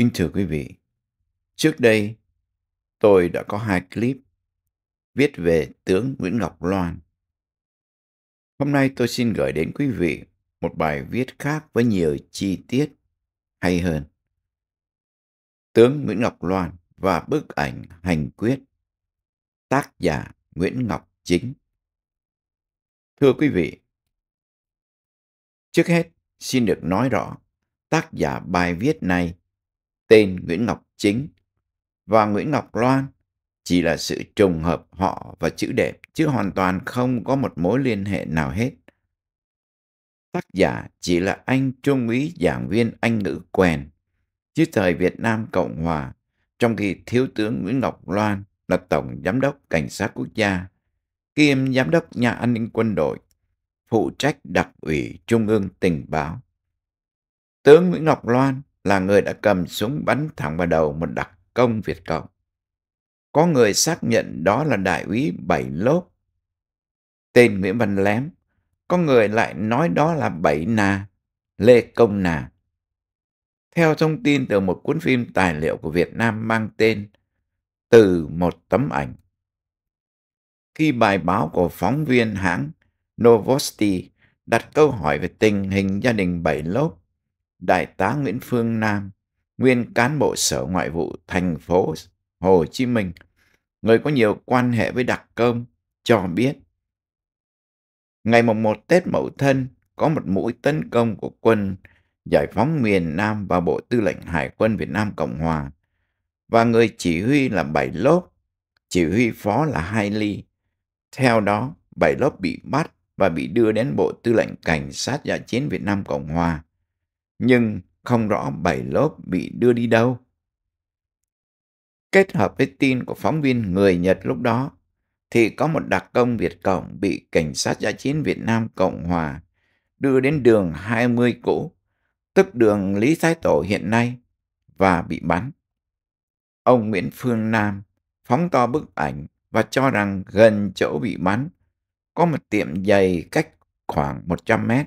Kính thưa quý vị, trước đây tôi đã có hai clip viết về tướng Nguyễn Ngọc Loan. Hôm nay tôi xin gửi đến quý vị một bài viết khác với nhiều chi tiết hay hơn. Tướng Nguyễn Ngọc Loan và bức ảnh hành quyết tác giả Nguyễn Ngọc Chính. Thưa quý vị, trước hết xin được nói rõ tác giả bài viết này tên Nguyễn Ngọc Chính và Nguyễn Ngọc Loan chỉ là sự trùng hợp họ và chữ đẹp chứ hoàn toàn không có một mối liên hệ nào hết. Tác giả chỉ là anh trung úy giảng viên Anh ngữ quen chứ thời Việt Nam Cộng Hòa, trong khi Thiếu tướng Nguyễn Ngọc Loan là Tổng Giám đốc Cảnh sát Quốc gia, kiêm Giám đốc Nhà An ninh Quân đội, phụ trách đặc ủy Trung ương tình báo. Tướng Nguyễn Ngọc Loan là người đã cầm súng bắn thẳng vào đầu một đặc công Việt Cộng. Có người xác nhận đó là đại úy Bảy Lốp, tên Nguyễn Văn Lém. Có người lại nói đó là Bảy Nà, Lê Công Nà. Theo thông tin từ một cuốn phim tài liệu của Việt Nam mang tên Từ một tấm ảnh. Khi bài báo của phóng viên hãng Novosti đặt câu hỏi về tình hình gia đình Bảy Lốp, Đại tá Nguyễn Phương Nam, nguyên cán bộ Sở Ngoại vụ thành phố Hồ Chí Minh, người có nhiều quan hệ với đặc công, cho biết. Ngày mùng 1 Tết Mậu Thân, có một mũi tấn công của quân giải phóng miền Nam và Bộ Tư lệnh Hải quân Việt Nam Cộng Hòa và người chỉ huy là Bảy Lốp, chỉ huy phó là Hai Ly. Theo đó, Bảy Lốp bị bắt và bị đưa đến Bộ Tư lệnh Cảnh sát giải dạ chiến Việt Nam Cộng Hòa nhưng không rõ bảy lốp bị đưa đi đâu. Kết hợp với tin của phóng viên người Nhật lúc đó, thì có một đặc công Việt Cộng bị Cảnh sát Gia chiến Việt Nam Cộng Hòa đưa đến đường 20 cũ, tức đường Lý Thái Tổ hiện nay, và bị bắn. Ông Nguyễn Phương Nam phóng to bức ảnh và cho rằng gần chỗ bị bắn có một tiệm giày cách khoảng 100 mét.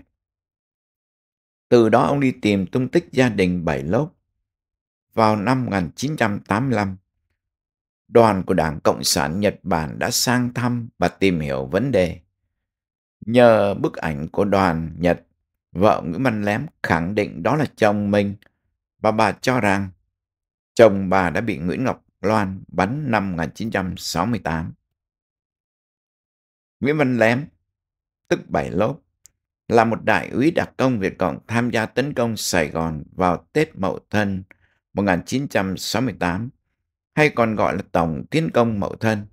Từ đó ông đi tìm tung tích gia đình Bảy Lốp. Vào năm 1985, đoàn của Đảng Cộng sản Nhật Bản đã sang thăm và tìm hiểu vấn đề. Nhờ bức ảnh của đoàn Nhật, vợ Nguyễn Văn Lém khẳng định đó là chồng mình và bà cho rằng chồng bà đã bị Nguyễn Ngọc Loan bắn năm 1968. Nguyễn Văn Lém, tức Bảy Lốp, là một đại úy đặc công Việt Cộng tham gia tấn công Sài Gòn vào Tết Mậu Thân 1968, hay còn gọi là Tổng Tiến công Mậu Thân.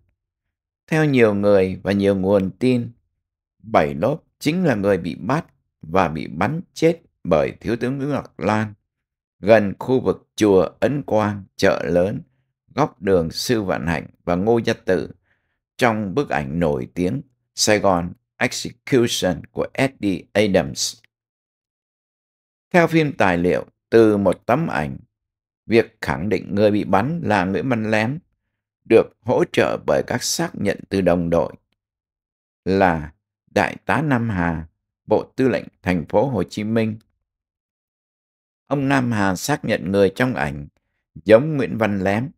Theo nhiều người và nhiều nguồn tin, Bảy Lốp chính là người bị bắt và bị bắn chết bởi Thiếu tướng Nguyễn Ngọc Lan gần khu vực chùa Ấn Quang, chợ lớn, góc đường Sư Vạn Hạnh và Ngô Gia Tự trong bức ảnh nổi tiếng Sài Gòn Execution của Eddie Adams. Theo phim tài liệu từ một tấm ảnh, việc khẳng định người bị bắn là Nguyễn Văn Lém được hỗ trợ bởi các xác nhận từ đồng đội là Đại tá Nam Hà, Bộ Tư lệnh Thành phố Hồ Chí Minh. Ông Nam Hà xác nhận người trong ảnh giống Nguyễn Văn Lém.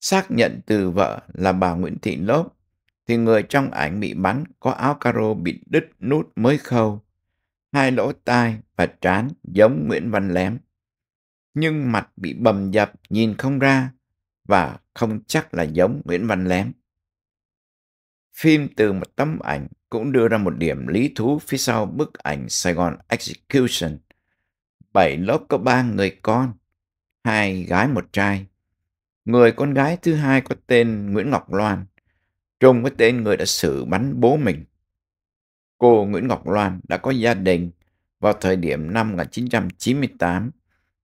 Xác nhận từ vợ là bà Nguyễn Thị Lốp thì người trong ảnh bị bắn có áo caro bị đứt nút mới khâu, hai lỗ tai và trán giống Nguyễn Văn Lém. Nhưng mặt bị bầm dập nhìn không ra và không chắc là giống Nguyễn Văn Lém. Phim từ một tấm ảnh cũng đưa ra một điểm lý thú phía sau bức ảnh Sài Gòn Execution. Bảy lớp có ba người con, hai gái một trai. Người con gái thứ hai có tên Nguyễn Ngọc Loan trôn với tên người đã xử bắn bố mình. Cô Nguyễn Ngọc Loan đã có gia đình. Vào thời điểm năm 1998,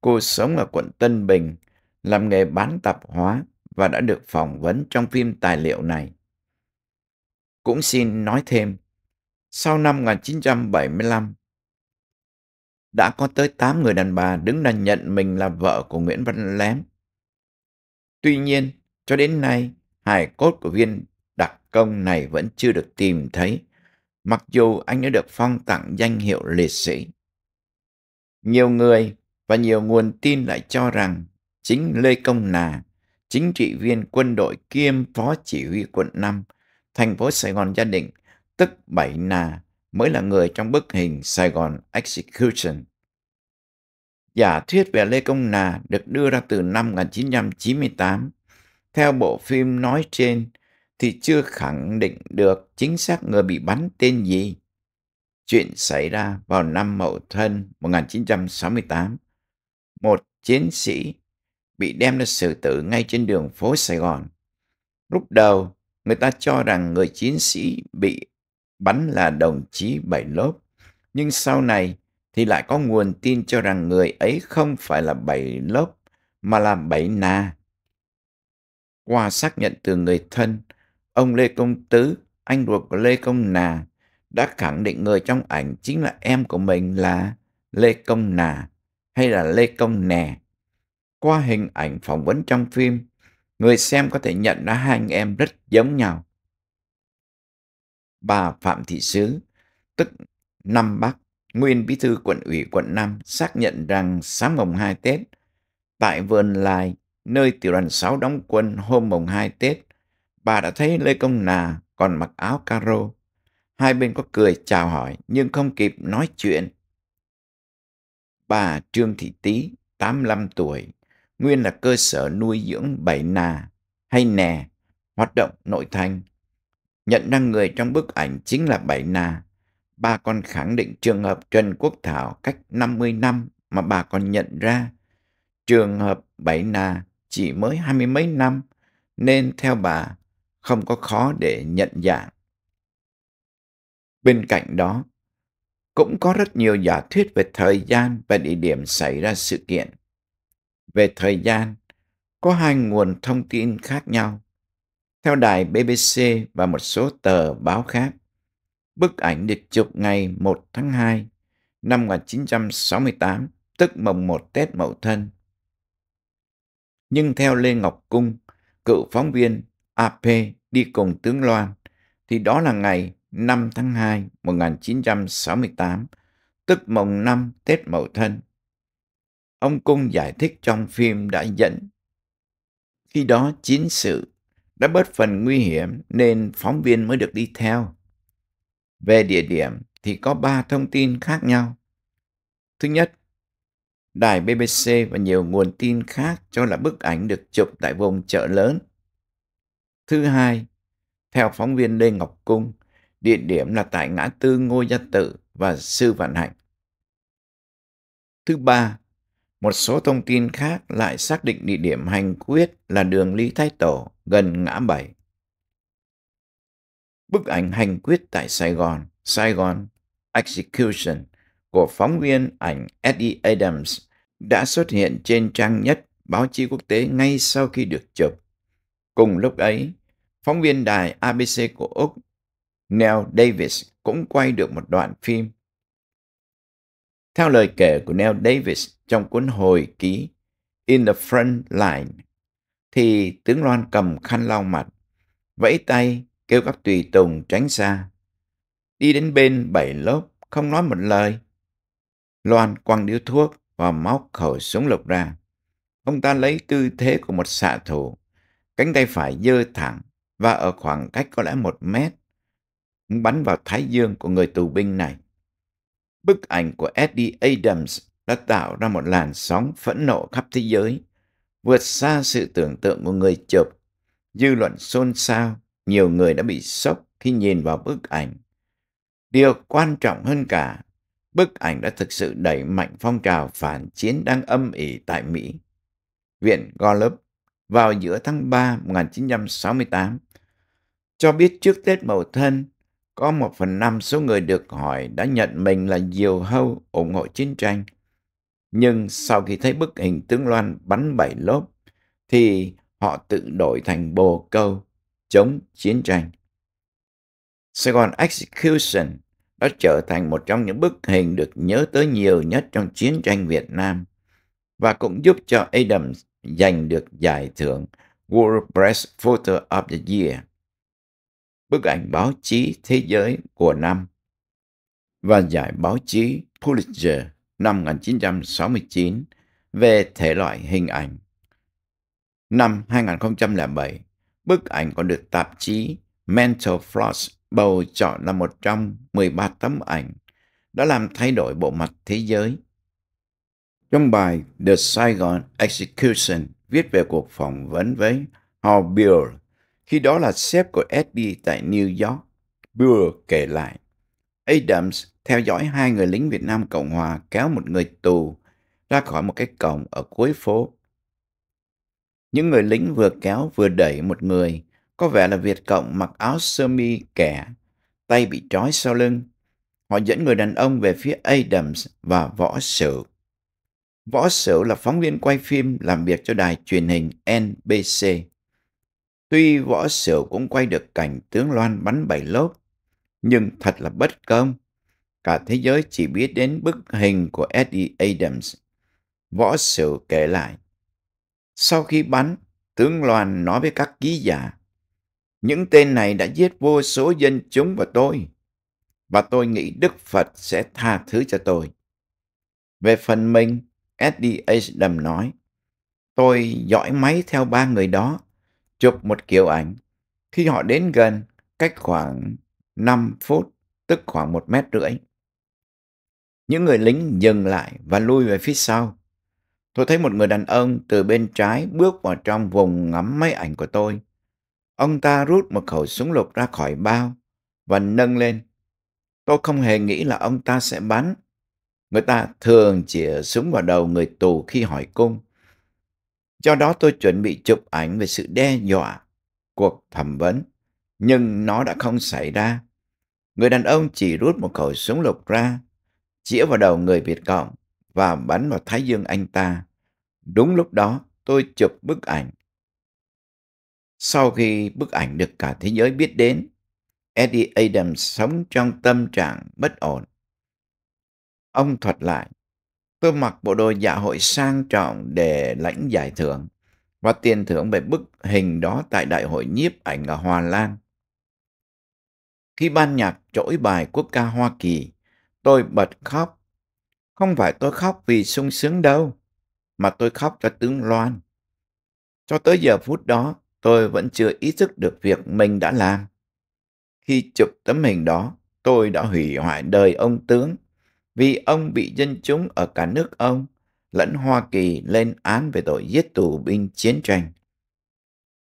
cô sống ở quận Tân Bình, làm nghề bán tạp hóa và đã được phỏng vấn trong phim tài liệu này. Cũng xin nói thêm, sau năm 1975, đã có tới 8 người đàn bà đứng ra nhận mình là vợ của Nguyễn Văn Lém. Tuy nhiên, cho đến nay, hài cốt của viên công này vẫn chưa được tìm thấy, mặc dù anh đã được phong tặng danh hiệu liệt sĩ. Nhiều người và nhiều nguồn tin lại cho rằng chính Lê Công Nà, chính trị viên quân đội kiêm phó chỉ huy quận 5, thành phố Sài Gòn Gia đình, tức Bảy Nà, mới là người trong bức hình Sài Gòn Execution. Giả thuyết về Lê Công Nà được đưa ra từ năm 1998. Theo bộ phim nói trên, thì chưa khẳng định được chính xác người bị bắn tên gì. Chuyện xảy ra vào năm Mậu Thân 1968. Một chiến sĩ bị đem ra xử tử ngay trên đường phố Sài Gòn. Lúc đầu, người ta cho rằng người chiến sĩ bị bắn là đồng chí Bảy Lốp, nhưng sau này thì lại có nguồn tin cho rằng người ấy không phải là Bảy Lốp mà là Bảy Na. Qua xác nhận từ người thân, Ông Lê Công Tứ, anh ruột của Lê Công Nà, đã khẳng định người trong ảnh chính là em của mình là Lê Công Nà hay là Lê Công Nè. Qua hình ảnh phỏng vấn trong phim, người xem có thể nhận ra hai anh em rất giống nhau. Bà Phạm Thị Sứ, tức Năm Bắc, nguyên bí thư quận ủy quận 5 xác nhận rằng sáng mùng 2 Tết, tại vườn Lai, nơi tiểu đoàn 6 đóng quân hôm mùng 2 Tết, bà đã thấy Lê Công Nà còn mặc áo caro. Hai bên có cười chào hỏi nhưng không kịp nói chuyện. Bà Trương Thị Tý, 85 tuổi, nguyên là cơ sở nuôi dưỡng bảy nà hay nè, hoạt động nội thành. Nhận ra người trong bức ảnh chính là bảy nà. Bà còn khẳng định trường hợp Trần Quốc Thảo cách 50 năm mà bà còn nhận ra. Trường hợp bảy nà chỉ mới hai mươi mấy năm, nên theo bà, không có khó để nhận dạng. Bên cạnh đó, cũng có rất nhiều giả thuyết về thời gian và địa điểm xảy ra sự kiện. Về thời gian, có hai nguồn thông tin khác nhau. Theo đài BBC và một số tờ báo khác, bức ảnh được chụp ngày 1 tháng 2 năm 1968, tức mồng 1 Tết Mậu Thân. Nhưng theo Lê Ngọc Cung, cựu phóng viên AP đi cùng tướng Loan thì đó là ngày 5 tháng 2 1968, tức mồng năm Tết Mậu Thân. Ông Cung giải thích trong phim đã dẫn. Khi đó chiến sự đã bớt phần nguy hiểm nên phóng viên mới được đi theo. Về địa điểm thì có ba thông tin khác nhau. Thứ nhất, đài BBC và nhiều nguồn tin khác cho là bức ảnh được chụp tại vùng chợ lớn Thứ hai, theo phóng viên Lê Ngọc Cung, địa điểm là tại ngã tư Ngô Gia Tự và Sư Vạn Hạnh. Thứ ba, một số thông tin khác lại xác định địa điểm hành quyết là đường Lý Thái Tổ gần ngã bảy. Bức ảnh hành quyết tại Sài Gòn, Sài Gòn Execution của phóng viên ảnh Eddie Adams đã xuất hiện trên trang nhất báo chí quốc tế ngay sau khi được chụp Cùng lúc ấy, phóng viên đài ABC của Úc, Neil Davis cũng quay được một đoạn phim. Theo lời kể của Neil Davis trong cuốn hồi ký In the Front Line, thì tướng Loan cầm khăn lau mặt, vẫy tay kêu các tùy tùng tránh xa. Đi đến bên bảy lốp, không nói một lời. Loan quăng điếu thuốc và móc khẩu súng lục ra. Ông ta lấy tư thế của một xạ thủ, Cánh tay phải dơ thẳng và ở khoảng cách có lẽ một mét, bắn vào thái dương của người tù binh này. Bức ảnh của Eddie Adams đã tạo ra một làn sóng phẫn nộ khắp thế giới, vượt xa sự tưởng tượng của người chụp. Dư luận xôn xao, nhiều người đã bị sốc khi nhìn vào bức ảnh. Điều quan trọng hơn cả, bức ảnh đã thực sự đẩy mạnh phong trào phản chiến đang âm ỉ tại Mỹ. Viện Gallup vào giữa tháng 3 1968, cho biết trước Tết Mậu Thân, có một phần năm số người được hỏi đã nhận mình là diều hâu ủng hộ chiến tranh. Nhưng sau khi thấy bức hình tướng Loan bắn bảy lốp, thì họ tự đổi thành bồ câu chống chiến tranh. Sài Gòn Execution đã trở thành một trong những bức hình được nhớ tới nhiều nhất trong chiến tranh Việt Nam và cũng giúp cho Adams giành được giải thưởng World Press Photo of the Year, bức ảnh báo chí thế giới của năm và giải báo chí Pulitzer năm 1969 về thể loại hình ảnh. Năm 2007, bức ảnh còn được tạp chí Mental Floss bầu chọn là một trong 13 tấm ảnh đã làm thay đổi bộ mặt thế giới trong bài The Saigon Execution viết về cuộc phỏng vấn với Hal Beer, khi đó là sếp của SB tại New York. Beer kể lại, Adams theo dõi hai người lính Việt Nam Cộng Hòa kéo một người tù ra khỏi một cái cổng ở cuối phố. Những người lính vừa kéo vừa đẩy một người, có vẻ là Việt Cộng mặc áo sơ mi kẻ, tay bị trói sau lưng. Họ dẫn người đàn ông về phía Adams và võ sự. Võ Sửu là phóng viên quay phim làm việc cho đài truyền hình NBC. Tuy Võ Sửu cũng quay được cảnh tướng Loan bắn bảy lốp, nhưng thật là bất công. Cả thế giới chỉ biết đến bức hình của Eddie Adams. Võ Sửu kể lại. Sau khi bắn, tướng Loan nói với các ký giả, những tên này đã giết vô số dân chúng và tôi, và tôi nghĩ Đức Phật sẽ tha thứ cho tôi. Về phần mình, Eddie Ashdam nói. Tôi dõi máy theo ba người đó, chụp một kiểu ảnh. Khi họ đến gần, cách khoảng 5 phút, tức khoảng một mét rưỡi. Những người lính dừng lại và lui về phía sau. Tôi thấy một người đàn ông từ bên trái bước vào trong vùng ngắm máy ảnh của tôi. Ông ta rút một khẩu súng lục ra khỏi bao và nâng lên. Tôi không hề nghĩ là ông ta sẽ bắn Người ta thường chỉ súng vào đầu người tù khi hỏi cung. Do đó tôi chuẩn bị chụp ảnh về sự đe dọa, cuộc thẩm vấn. Nhưng nó đã không xảy ra. Người đàn ông chỉ rút một khẩu súng lục ra, chĩa vào đầu người Việt Cộng và bắn vào thái dương anh ta. Đúng lúc đó, tôi chụp bức ảnh. Sau khi bức ảnh được cả thế giới biết đến, Eddie Adams sống trong tâm trạng bất ổn. Ông thuật lại, tôi mặc bộ đồ dạ hội sang trọng để lãnh giải thưởng và tiền thưởng về bức hình đó tại đại hội nhiếp ảnh ở Hoa Lan. Khi ban nhạc trỗi bài quốc ca Hoa Kỳ, tôi bật khóc. Không phải tôi khóc vì sung sướng đâu, mà tôi khóc cho tướng Loan. Cho tới giờ phút đó, tôi vẫn chưa ý thức được việc mình đã làm. Khi chụp tấm hình đó, tôi đã hủy hoại đời ông tướng vì ông bị dân chúng ở cả nước ông lẫn Hoa Kỳ lên án về tội giết tù binh chiến tranh.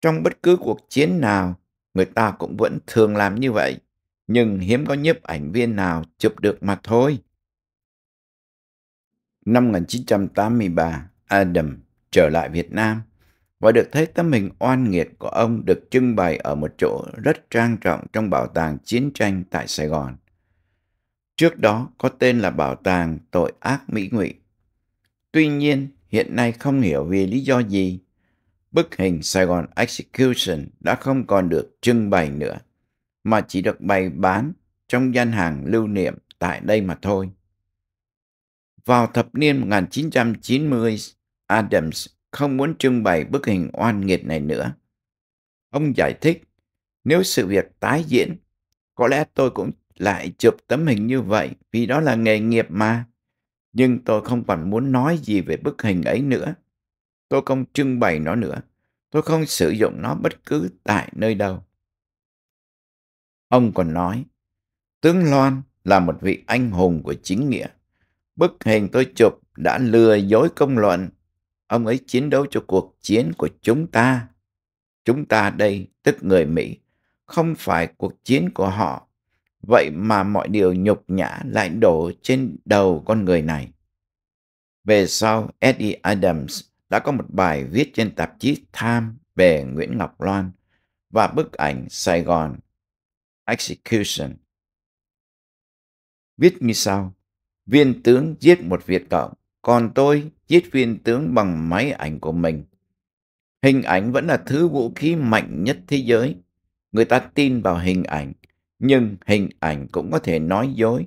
Trong bất cứ cuộc chiến nào, người ta cũng vẫn thường làm như vậy, nhưng hiếm có nhiếp ảnh viên nào chụp được mà thôi. Năm 1983, Adam trở lại Việt Nam và được thấy tấm hình oan nghiệt của ông được trưng bày ở một chỗ rất trang trọng trong bảo tàng chiến tranh tại Sài Gòn trước đó có tên là Bảo tàng Tội ác Mỹ Ngụy. Tuy nhiên, hiện nay không hiểu vì lý do gì, bức hình Sài Gòn Execution đã không còn được trưng bày nữa, mà chỉ được bày bán trong gian hàng lưu niệm tại đây mà thôi. Vào thập niên 1990, Adams không muốn trưng bày bức hình oan nghiệt này nữa. Ông giải thích, nếu sự việc tái diễn, có lẽ tôi cũng lại chụp tấm hình như vậy vì đó là nghề nghiệp mà. Nhưng tôi không còn muốn nói gì về bức hình ấy nữa. Tôi không trưng bày nó nữa. Tôi không sử dụng nó bất cứ tại nơi đâu. Ông còn nói, Tướng Loan là một vị anh hùng của chính nghĩa. Bức hình tôi chụp đã lừa dối công luận. Ông ấy chiến đấu cho cuộc chiến của chúng ta. Chúng ta đây, tức người Mỹ, không phải cuộc chiến của họ Vậy mà mọi điều nhục nhã lại đổ trên đầu con người này. Về sau, Eddie Adams đã có một bài viết trên tạp chí Time về Nguyễn Ngọc Loan và bức ảnh Sài Gòn Execution. Viết như sau, viên tướng giết một Việt Cộng, còn tôi giết viên tướng bằng máy ảnh của mình. Hình ảnh vẫn là thứ vũ khí mạnh nhất thế giới. Người ta tin vào hình ảnh, nhưng hình ảnh cũng có thể nói dối,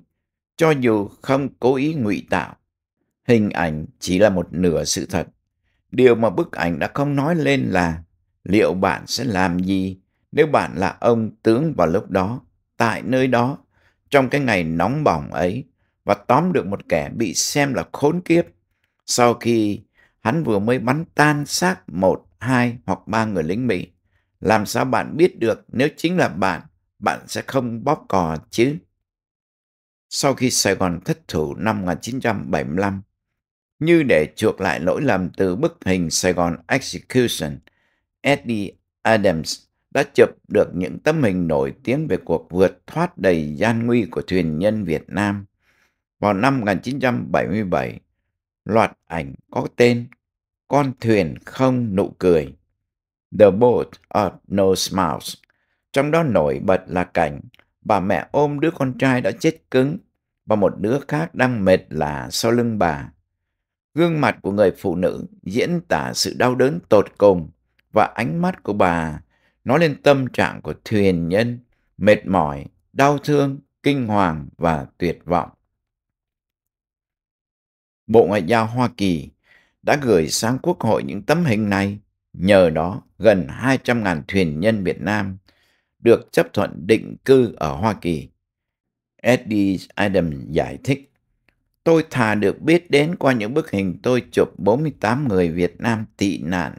cho dù không cố ý ngụy tạo. Hình ảnh chỉ là một nửa sự thật. Điều mà bức ảnh đã không nói lên là liệu bạn sẽ làm gì nếu bạn là ông tướng vào lúc đó, tại nơi đó, trong cái ngày nóng bỏng ấy và tóm được một kẻ bị xem là khốn kiếp sau khi hắn vừa mới bắn tan xác một, hai hoặc ba người lính Mỹ. Làm sao bạn biết được nếu chính là bạn bạn sẽ không bóp cò chứ. Sau khi Sài Gòn thất thủ năm 1975, như để chuộc lại lỗi lầm từ bức hình Sài Gòn Execution, Eddie Adams đã chụp được những tấm hình nổi tiếng về cuộc vượt thoát đầy gian nguy của thuyền nhân Việt Nam. Vào năm 1977, loạt ảnh có tên Con thuyền không nụ cười, The Boat of No Smiles trong đó nổi bật là cảnh bà mẹ ôm đứa con trai đã chết cứng và một đứa khác đang mệt lả sau lưng bà. Gương mặt của người phụ nữ diễn tả sự đau đớn tột cùng và ánh mắt của bà nói lên tâm trạng của thuyền nhân mệt mỏi, đau thương, kinh hoàng và tuyệt vọng. Bộ Ngoại giao Hoa Kỳ đã gửi sang Quốc hội những tấm hình này. Nhờ đó, gần 200.000 thuyền nhân Việt Nam được chấp thuận định cư ở Hoa Kỳ. Eddie Adams giải thích, tôi thà được biết đến qua những bức hình tôi chụp 48 người Việt Nam tị nạn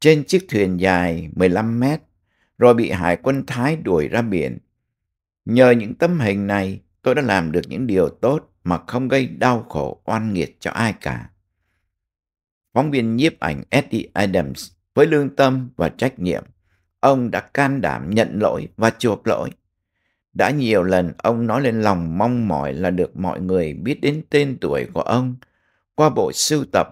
trên chiếc thuyền dài 15 mét, rồi bị hải quân Thái đuổi ra biển. Nhờ những tấm hình này, tôi đã làm được những điều tốt mà không gây đau khổ oan nghiệt cho ai cả. Phóng viên nhiếp ảnh Eddie Adams với lương tâm và trách nhiệm ông đã can đảm nhận lỗi và chuộc lỗi. Đã nhiều lần ông nói lên lòng mong mỏi là được mọi người biết đến tên tuổi của ông qua bộ sưu tập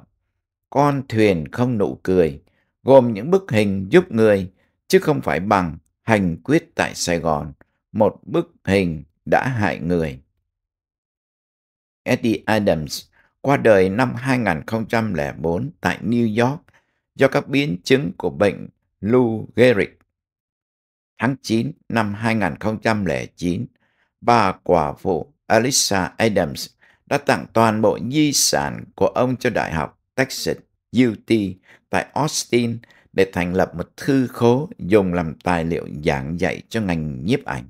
Con thuyền không nụ cười, gồm những bức hình giúp người chứ không phải bằng hành quyết tại Sài Gòn, một bức hình đã hại người. Eddie Adams qua đời năm 2004 tại New York do các biến chứng của bệnh Lou Gehrig tháng 9 năm 2009, bà quả phụ Alyssa Adams đã tặng toàn bộ di sản của ông cho Đại học Texas UT tại Austin để thành lập một thư khố dùng làm tài liệu giảng dạy cho ngành nhiếp ảnh.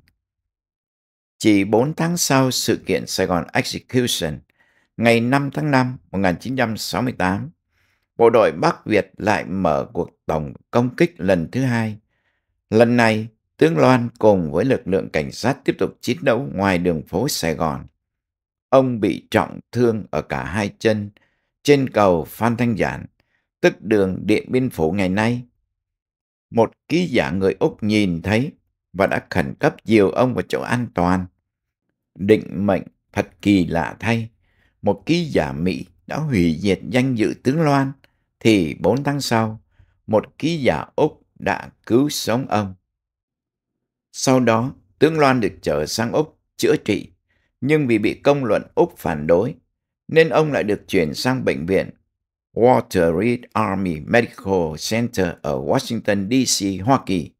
Chỉ 4 tháng sau sự kiện Sài Gòn Execution, ngày 5 tháng 5 1968, bộ đội Bắc Việt lại mở cuộc tổng công kích lần thứ hai. Lần này, tướng Loan cùng với lực lượng cảnh sát tiếp tục chiến đấu ngoài đường phố Sài Gòn. Ông bị trọng thương ở cả hai chân trên cầu Phan Thanh Giản, tức đường Điện Biên Phủ ngày nay. Một ký giả người Úc nhìn thấy và đã khẩn cấp dìu ông vào chỗ an toàn. Định mệnh thật kỳ lạ thay, một ký giả Mỹ đã hủy diệt danh dự tướng Loan, thì 4 tháng sau, một ký giả Úc đã cứu sống ông. Sau đó, tướng Loan được trở sang Úc chữa trị, nhưng vì bị công luận Úc phản đối, nên ông lại được chuyển sang bệnh viện Walter Reed Army Medical Center ở Washington, D.C., Hoa Kỳ.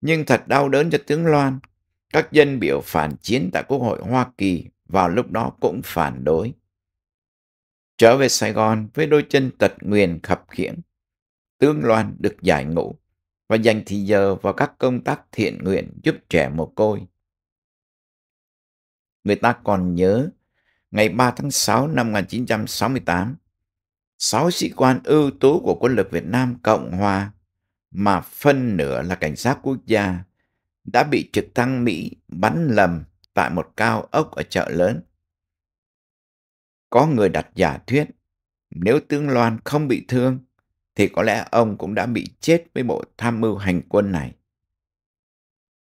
Nhưng thật đau đớn cho tướng Loan, các dân biểu phản chiến tại Quốc hội Hoa Kỳ vào lúc đó cũng phản đối. Trở về Sài Gòn với đôi chân tật nguyền khập khiễng, tướng Loan được giải ngũ và dành thì giờ vào các công tác thiện nguyện giúp trẻ mồ côi. Người ta còn nhớ ngày 3 tháng 6 năm 1968, sáu sĩ quan ưu tú của quân lực Việt Nam Cộng Hòa mà phân nửa là cảnh sát quốc gia đã bị trực thăng Mỹ bắn lầm tại một cao ốc ở chợ lớn. Có người đặt giả thuyết nếu Tương Loan không bị thương thì có lẽ ông cũng đã bị chết với bộ tham mưu hành quân này.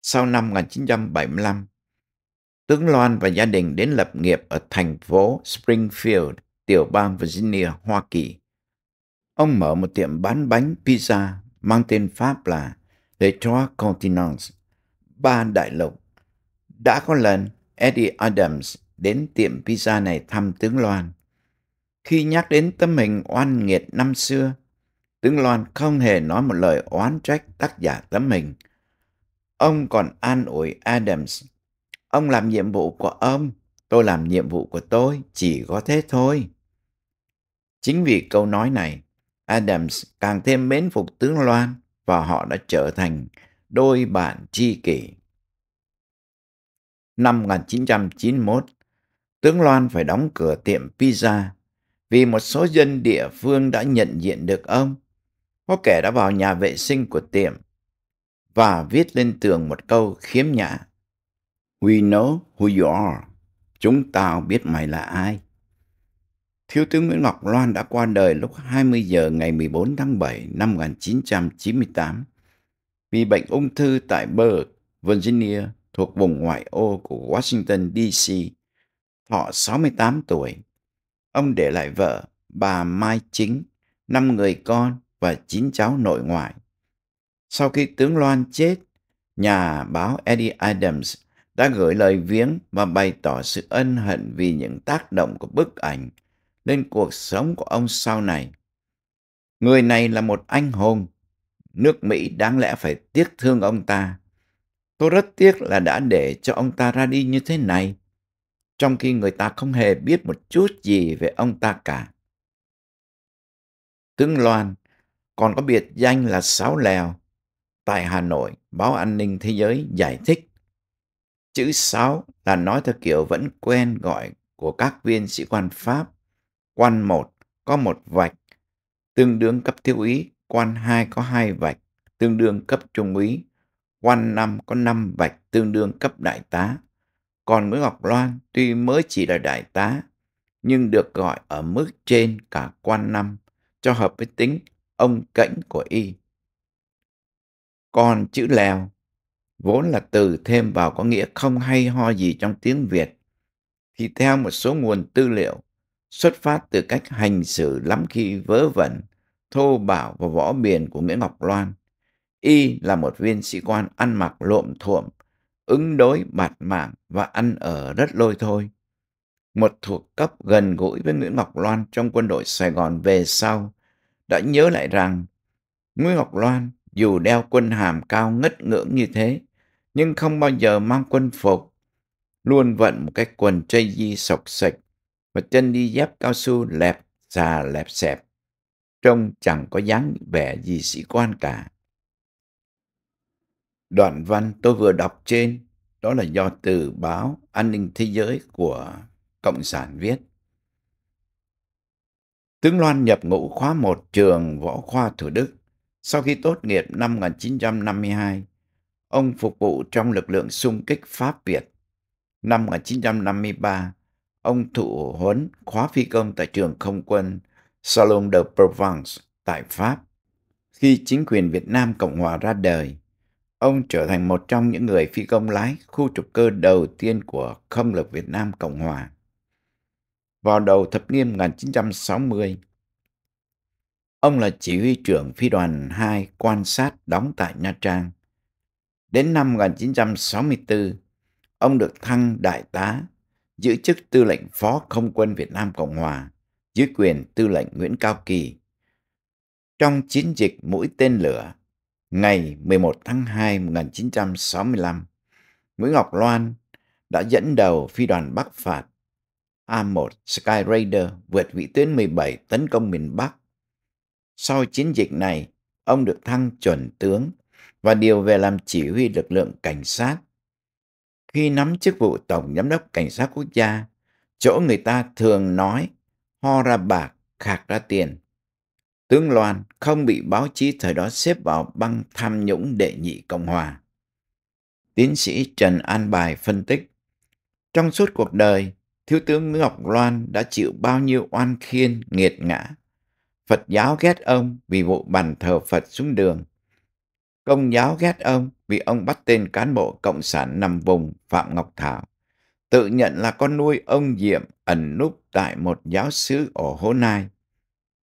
Sau năm 1975, tướng Loan và gia đình đến lập nghiệp ở thành phố Springfield, tiểu bang Virginia, Hoa Kỳ. Ông mở một tiệm bán bánh pizza mang tên Pháp là Les Trois Continents, ba đại lục. Đã có lần Eddie Adams đến tiệm pizza này thăm tướng Loan. Khi nhắc đến tấm hình oan nghiệt năm xưa, Tướng Loan không hề nói một lời oán trách tác giả tấm mình. Ông còn an ủi Adams. Ông làm nhiệm vụ của ông, tôi làm nhiệm vụ của tôi, chỉ có thế thôi. Chính vì câu nói này, Adams càng thêm mến phục tướng Loan và họ đã trở thành đôi bạn tri kỷ. Năm 1991, tướng Loan phải đóng cửa tiệm pizza vì một số dân địa phương đã nhận diện được ông có kẻ đã vào nhà vệ sinh của tiệm và viết lên tường một câu khiếm nhã. We know who you are. Chúng ta biết mày là ai. Thiếu tướng Nguyễn Ngọc Loan đã qua đời lúc 20 giờ ngày 14 tháng 7 năm 1998 vì bệnh ung thư tại Burr, Virginia thuộc vùng ngoại ô của Washington D.C. Thọ 68 tuổi. Ông để lại vợ, bà Mai Chính, năm người con và chín cháu nội ngoại. Sau khi tướng Loan chết, nhà báo Eddie Adams đã gửi lời viếng và bày tỏ sự ân hận vì những tác động của bức ảnh lên cuộc sống của ông sau này. Người này là một anh hùng, nước Mỹ đáng lẽ phải tiếc thương ông ta. Tôi rất tiếc là đã để cho ông ta ra đi như thế này, trong khi người ta không hề biết một chút gì về ông ta cả. Tướng Loan còn có biệt danh là Sáo Lèo. Tại Hà Nội, báo An ninh Thế giới giải thích chữ Sáo là nói theo kiểu vẫn quen gọi của các viên sĩ quan Pháp. Quan một có một vạch, tương đương cấp thiếu úy, quan hai có hai vạch, tương đương cấp trung úy, quan năm có năm vạch tương đương cấp đại tá. Còn Nguyễn Ngọc Loan tuy mới chỉ là đại tá, nhưng được gọi ở mức trên cả quan năm cho hợp với tính ông cảnh của y. Còn chữ lèo vốn là từ thêm vào có nghĩa không hay ho gì trong tiếng Việt, thì theo một số nguồn tư liệu, xuất phát từ cách hành xử lắm khi vớ vẩn, thô bạo và võ biển của Nguyễn Ngọc Loan. Y là một viên sĩ quan ăn mặc lộm thuộm, ứng đối bạt mạng và ăn ở rất lôi thôi. Một thuộc cấp gần gũi với Nguyễn Ngọc Loan trong quân đội Sài Gòn về sau đã nhớ lại rằng Nguyễn Ngọc Loan dù đeo quân hàm cao ngất ngưỡng như thế, nhưng không bao giờ mang quân phục, luôn vận một cái quần tray di sọc sạch và chân đi dép cao su lẹp xà lẹp xẹp, trông chẳng có dáng vẻ gì sĩ quan cả. Đoạn văn tôi vừa đọc trên đó là do từ báo An ninh Thế giới của Cộng sản viết. Tướng Loan nhập ngũ khóa 1 trường Võ Khoa Thủ Đức. Sau khi tốt nghiệp năm 1952, ông phục vụ trong lực lượng xung kích Pháp Việt. Năm 1953, ông thụ huấn khóa phi công tại trường không quân Salon de Provence tại Pháp. Khi chính quyền Việt Nam Cộng Hòa ra đời, ông trở thành một trong những người phi công lái khu trục cơ đầu tiên của không lực Việt Nam Cộng Hòa vào đầu thập niên 1960. Ông là chỉ huy trưởng phi đoàn 2 quan sát đóng tại Nha Trang. Đến năm 1964, ông được thăng đại tá, giữ chức tư lệnh phó không quân Việt Nam Cộng Hòa, dưới quyền tư lệnh Nguyễn Cao Kỳ. Trong chiến dịch mũi tên lửa, ngày 11 tháng 2 1965, Nguyễn Ngọc Loan đã dẫn đầu phi đoàn Bắc Phạt A-1 Sky Raider vượt vị tuyến 17 tấn công miền Bắc. Sau chiến dịch này, ông được thăng chuẩn tướng và điều về làm chỉ huy lực lượng cảnh sát. Khi nắm chức vụ Tổng Giám đốc Cảnh sát Quốc gia, chỗ người ta thường nói ho ra bạc, khạc ra tiền. Tướng Loan không bị báo chí thời đó xếp vào băng tham nhũng đệ nhị Cộng Hòa. Tiến sĩ Trần An Bài phân tích, trong suốt cuộc đời, Thiếu tướng Ngọc Loan đã chịu bao nhiêu oan khiên, nghiệt ngã. Phật giáo ghét ông vì vụ bàn thờ Phật xuống đường. Công giáo ghét ông vì ông bắt tên cán bộ Cộng sản nằm vùng Phạm Ngọc Thảo. Tự nhận là con nuôi ông Diệm ẩn núp tại một giáo sứ ở Hố Nai.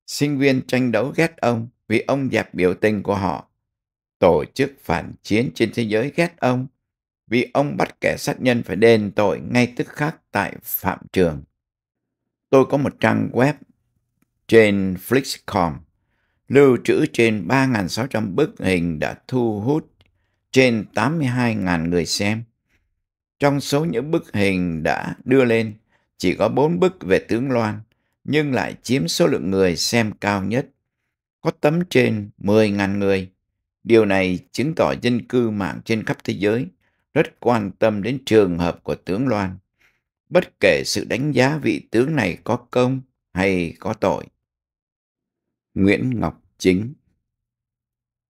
Sinh viên tranh đấu ghét ông vì ông dẹp biểu tình của họ. Tổ chức phản chiến trên thế giới ghét ông vì ông bắt kẻ sát nhân phải đền tội ngay tức khắc tại phạm trường. Tôi có một trang web trên flickr.com lưu trữ trên 3.600 bức hình đã thu hút trên 82.000 người xem. Trong số những bức hình đã đưa lên, chỉ có 4 bức về tướng Loan, nhưng lại chiếm số lượng người xem cao nhất. Có tấm trên 10.000 người. Điều này chứng tỏ dân cư mạng trên khắp thế giới rất quan tâm đến trường hợp của tướng Loan, bất kể sự đánh giá vị tướng này có công hay có tội. Nguyễn Ngọc Chính